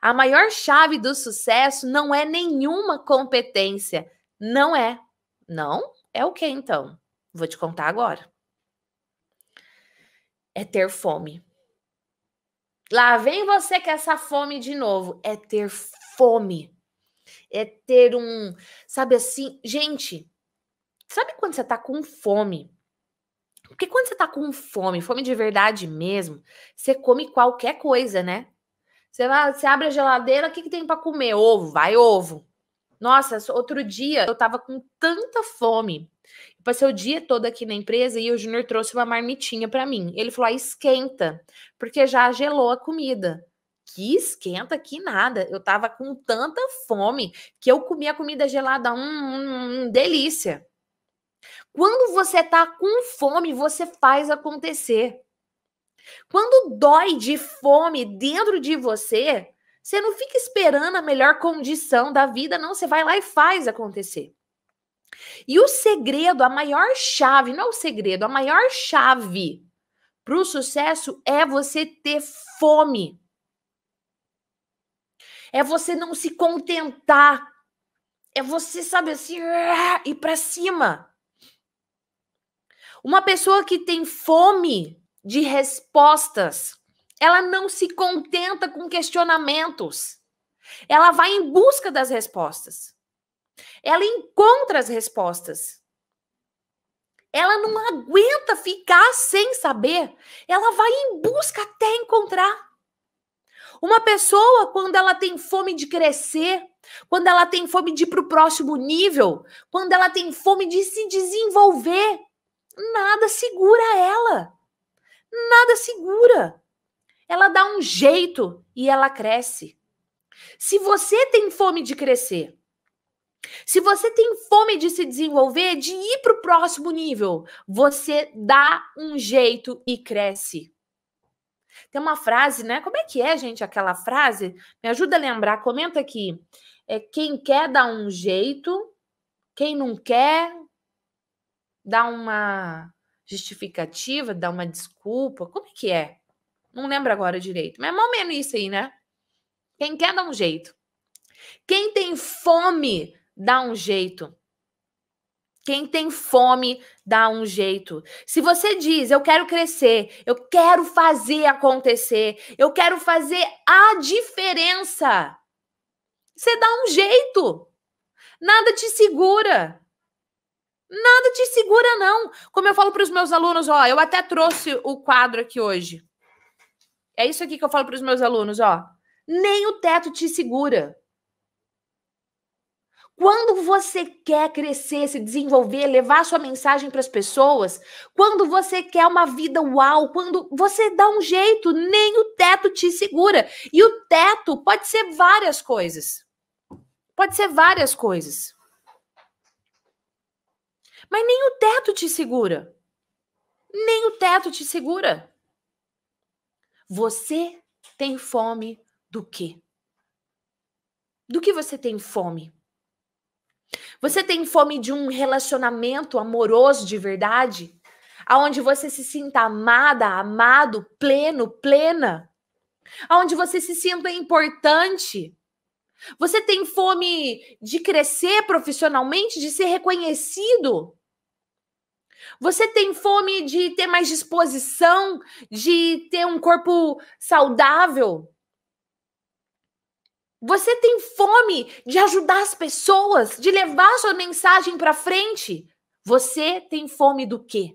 A maior chave do sucesso não é nenhuma competência. Não é. Não? É o que então? Vou te contar agora. É ter fome. Lá vem você com essa fome de novo. É ter fome. É ter um. Sabe assim? Gente, sabe quando você tá com fome? Porque quando você tá com fome, fome de verdade mesmo, você come qualquer coisa, né? Você, vai, você abre a geladeira, o que, que tem para comer? Ovo, vai ovo. Nossa, outro dia eu tava com tanta fome. passei o dia todo aqui na empresa e o Júnior trouxe uma marmitinha para mim. Ele falou: ah, esquenta, porque já gelou a comida. Que esquenta, que nada. Eu tava com tanta fome que eu comia comida gelada. Hum, hum, hum, hum, delícia. Quando você tá com fome, você faz acontecer. Quando dói de fome dentro de você, você não fica esperando a melhor condição da vida, não. Você vai lá e faz acontecer. E o segredo, a maior chave, não é o segredo, a maior chave para o sucesso é você ter fome. É você não se contentar. É você, sabe assim, ir para cima. Uma pessoa que tem fome de respostas. Ela não se contenta com questionamentos. Ela vai em busca das respostas. Ela encontra as respostas. Ela não aguenta ficar sem saber. Ela vai em busca até encontrar. Uma pessoa, quando ela tem fome de crescer, quando ela tem fome de ir para o próximo nível, quando ela tem fome de se desenvolver, nada segura ela nada segura. Ela dá um jeito e ela cresce. Se você tem fome de crescer, se você tem fome de se desenvolver, de ir para o próximo nível, você dá um jeito e cresce. Tem uma frase, né? Como é que é, gente, aquela frase? Me ajuda a lembrar, comenta aqui. É quem quer dar um jeito, quem não quer dá uma justificativa, dar uma desculpa. Como é que é? Não lembro agora direito, mas é mais ou menos isso aí, né? Quem quer dá um jeito. Quem tem fome dá um jeito. Quem tem fome dá um jeito. Se você diz, eu quero crescer, eu quero fazer acontecer, eu quero fazer a diferença, você dá um jeito. Nada te segura. Nada te segura, não. Como eu falo para os meus alunos, ó, eu até trouxe o quadro aqui hoje. É isso aqui que eu falo para os meus alunos, ó. Nem o teto te segura. Quando você quer crescer, se desenvolver, levar sua mensagem para as pessoas, quando você quer uma vida uau, quando você dá um jeito, nem o teto te segura. E o teto pode ser várias coisas. Pode ser várias coisas. Mas nem o teto te segura. Nem o teto te segura. Você tem fome do quê? Do que você tem fome? Você tem fome de um relacionamento amoroso de verdade? Aonde você se sinta amada, amado, pleno, plena? Aonde você se sinta importante? Você tem fome de crescer profissionalmente, de ser reconhecido? Você tem fome de ter mais disposição, de ter um corpo saudável? Você tem fome de ajudar as pessoas, de levar sua mensagem para frente? Você tem fome do quê?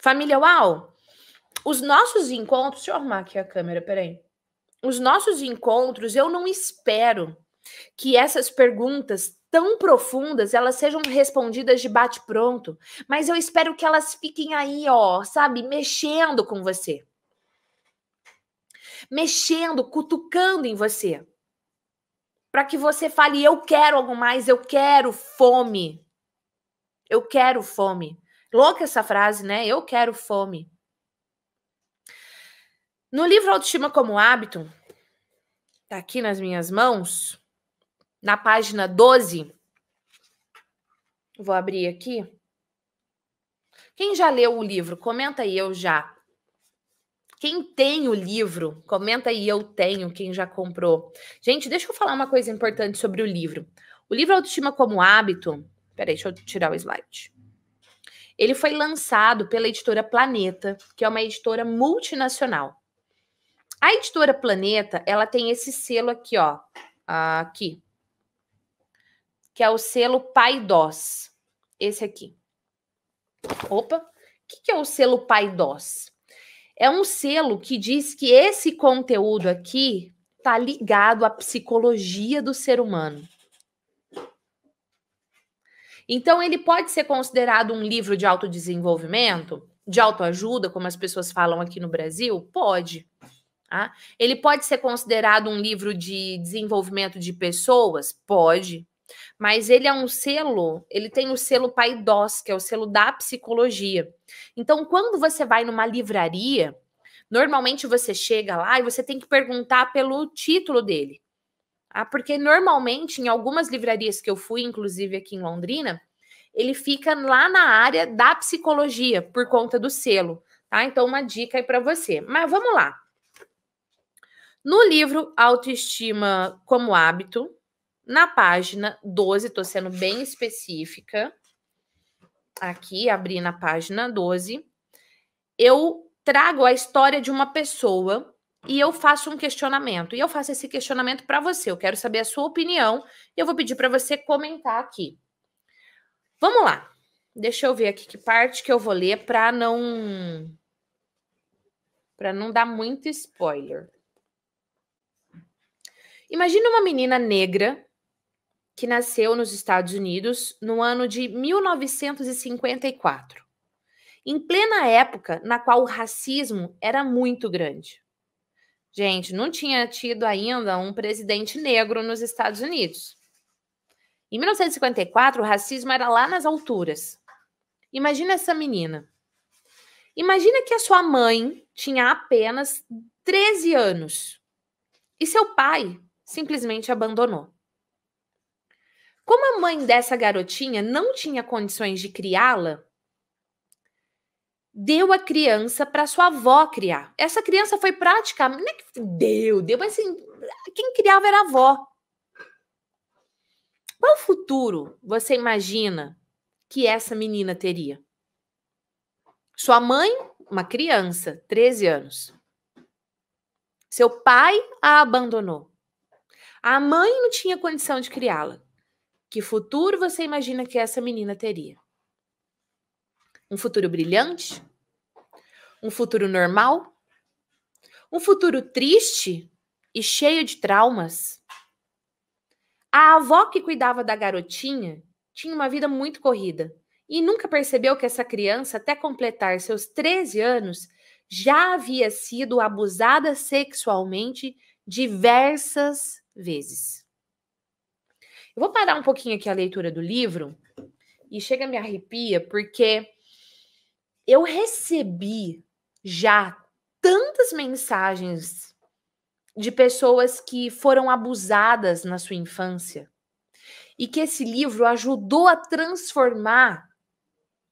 Família Uau, os nossos encontros. Deixa eu arrumar aqui a câmera, peraí os nossos encontros, eu não espero que essas perguntas tão profundas, elas sejam respondidas de bate-pronto, mas eu espero que elas fiquem aí, ó, sabe, mexendo com você. Mexendo, cutucando em você. Para que você fale, eu quero algo mais, eu quero fome. Eu quero fome. Louca essa frase, né? Eu quero fome. No livro Autoestima como Hábito, tá aqui nas minhas mãos, na página 12. Vou abrir aqui. Quem já leu o livro, comenta aí eu já. Quem tem o livro, comenta aí eu tenho, quem já comprou. Gente, deixa eu falar uma coisa importante sobre o livro. O livro Autoestima como Hábito, peraí, deixa eu tirar o slide. Ele foi lançado pela editora Planeta, que é uma editora multinacional. A editora Planeta, ela tem esse selo aqui, ó, aqui, que é o selo Paidós, esse aqui. Opa, o que, que é o selo Paidós? É um selo que diz que esse conteúdo aqui tá ligado à psicologia do ser humano. Então, ele pode ser considerado um livro de autodesenvolvimento, de autoajuda, como as pessoas falam aqui no Brasil? Pode. Tá? Ele pode ser considerado um livro de desenvolvimento de pessoas? Pode. Mas ele é um selo, ele tem o selo Paidós, que é o selo da psicologia. Então, quando você vai numa livraria, normalmente você chega lá e você tem que perguntar pelo título dele. Ah, porque normalmente, em algumas livrarias que eu fui, inclusive aqui em Londrina, ele fica lá na área da psicologia, por conta do selo. Tá? Então, uma dica aí para você. Mas vamos lá. No livro Autoestima como Hábito, na página 12, estou sendo bem específica, aqui, abri na página 12, eu trago a história de uma pessoa e eu faço um questionamento. E eu faço esse questionamento para você. Eu quero saber a sua opinião e eu vou pedir para você comentar aqui. Vamos lá. Deixa eu ver aqui que parte que eu vou ler para não para não dar muito spoiler. Imagina uma menina negra que nasceu nos Estados Unidos no ano de 1954, em plena época na qual o racismo era muito grande. Gente, não tinha tido ainda um presidente negro nos Estados Unidos. Em 1954, o racismo era lá nas alturas. Imagina essa menina. Imagina que a sua mãe tinha apenas 13 anos e seu pai simplesmente abandonou. Como a mãe dessa garotinha não tinha condições de criá-la, deu a criança para sua avó criar. Essa criança foi praticamente. Não é que deu, deu, mas assim, quem criava era a avó. Qual futuro você imagina que essa menina teria? Sua mãe, uma criança, 13 anos. Seu pai a abandonou. A mãe não tinha condição de criá-la. Que futuro você imagina que essa menina teria? Um futuro brilhante? Um futuro normal? Um futuro triste e cheio de traumas? A avó que cuidava da garotinha tinha uma vida muito corrida e nunca percebeu que essa criança, até completar seus 13 anos, já havia sido abusada sexualmente diversas vezes. Eu vou parar um pouquinho aqui a leitura do livro e chega me arrepia porque eu recebi já tantas mensagens de pessoas que foram abusadas na sua infância e que esse livro ajudou a transformar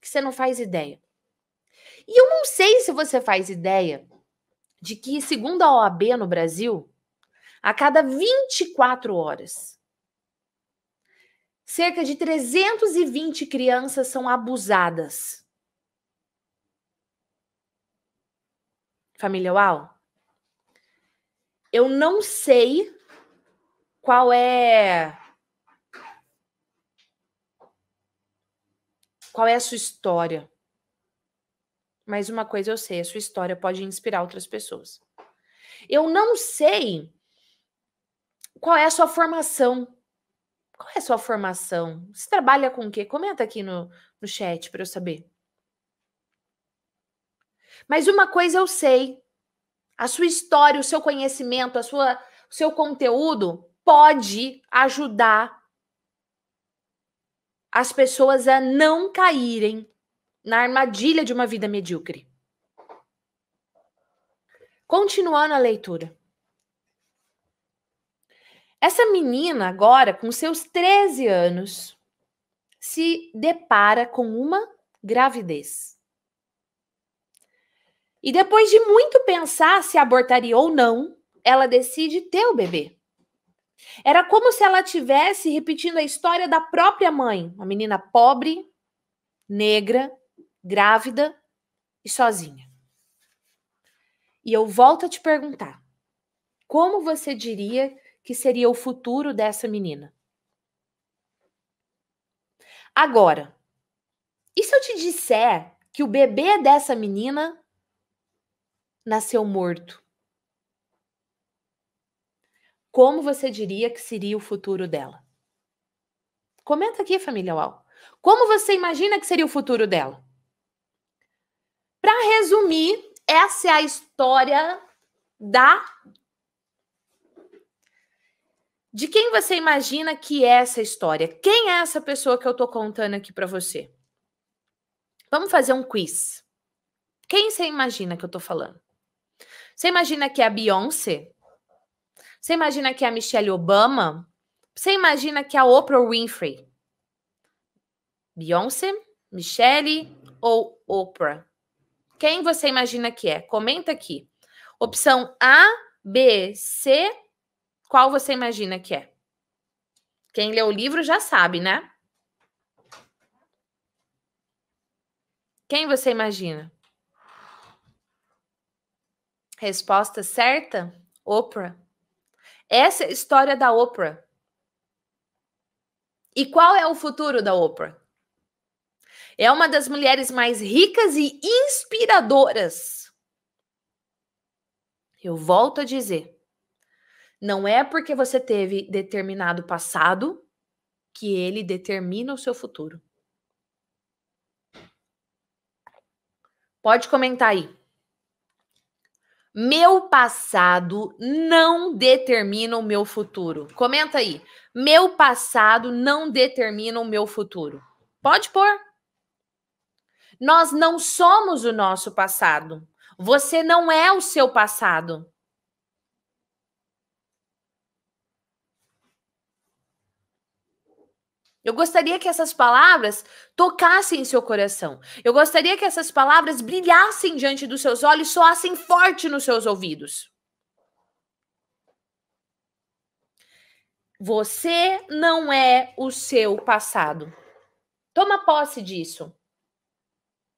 que você não faz ideia. E eu não sei se você faz ideia de que, segundo a OAB no Brasil, a cada 24 horas. Cerca de 320 crianças são abusadas. Família Uau, eu não sei qual é qual é a sua história. Mas uma coisa eu sei, a sua história pode inspirar outras pessoas. Eu não sei qual é a sua formação? Qual é a sua formação? Você trabalha com o quê? Comenta aqui no, no chat para eu saber. Mas uma coisa eu sei: a sua história, o seu conhecimento, a sua, o seu conteúdo pode ajudar as pessoas a não caírem na armadilha de uma vida medíocre. Continuando a leitura. Essa menina, agora, com seus 13 anos, se depara com uma gravidez. E depois de muito pensar se abortaria ou não, ela decide ter o bebê. Era como se ela tivesse repetindo a história da própria mãe, uma menina pobre, negra, grávida e sozinha. E eu volto a te perguntar: como você diria que seria o futuro dessa menina. Agora, e se eu te disser que o bebê dessa menina nasceu morto? Como você diria que seria o futuro dela? Comenta aqui, família UAU. Como você imagina que seria o futuro dela? Para resumir, essa é a história da de quem você imagina que é essa história? Quem é essa pessoa que eu tô contando aqui para você? Vamos fazer um quiz. Quem você imagina que eu tô falando? Você imagina que é a Beyoncé? Você imagina que é a Michelle Obama? Você imagina que é a Oprah Winfrey? Beyoncé, Michelle ou Oprah? Quem você imagina que é? Comenta aqui. Opção A, B, C qual você imagina que é? Quem leu o livro já sabe, né? Quem você imagina? Resposta certa? Oprah. Essa é a história da Oprah. E qual é o futuro da Oprah? É uma das mulheres mais ricas e inspiradoras. Eu volto a dizer. Não é porque você teve determinado passado que ele determina o seu futuro. Pode comentar aí. Meu passado não determina o meu futuro. Comenta aí. Meu passado não determina o meu futuro. Pode pôr. Nós não somos o nosso passado. Você não é o seu passado. Eu gostaria que essas palavras tocassem seu coração. Eu gostaria que essas palavras brilhassem diante dos seus olhos, soassem forte nos seus ouvidos. Você não é o seu passado. Toma posse disso.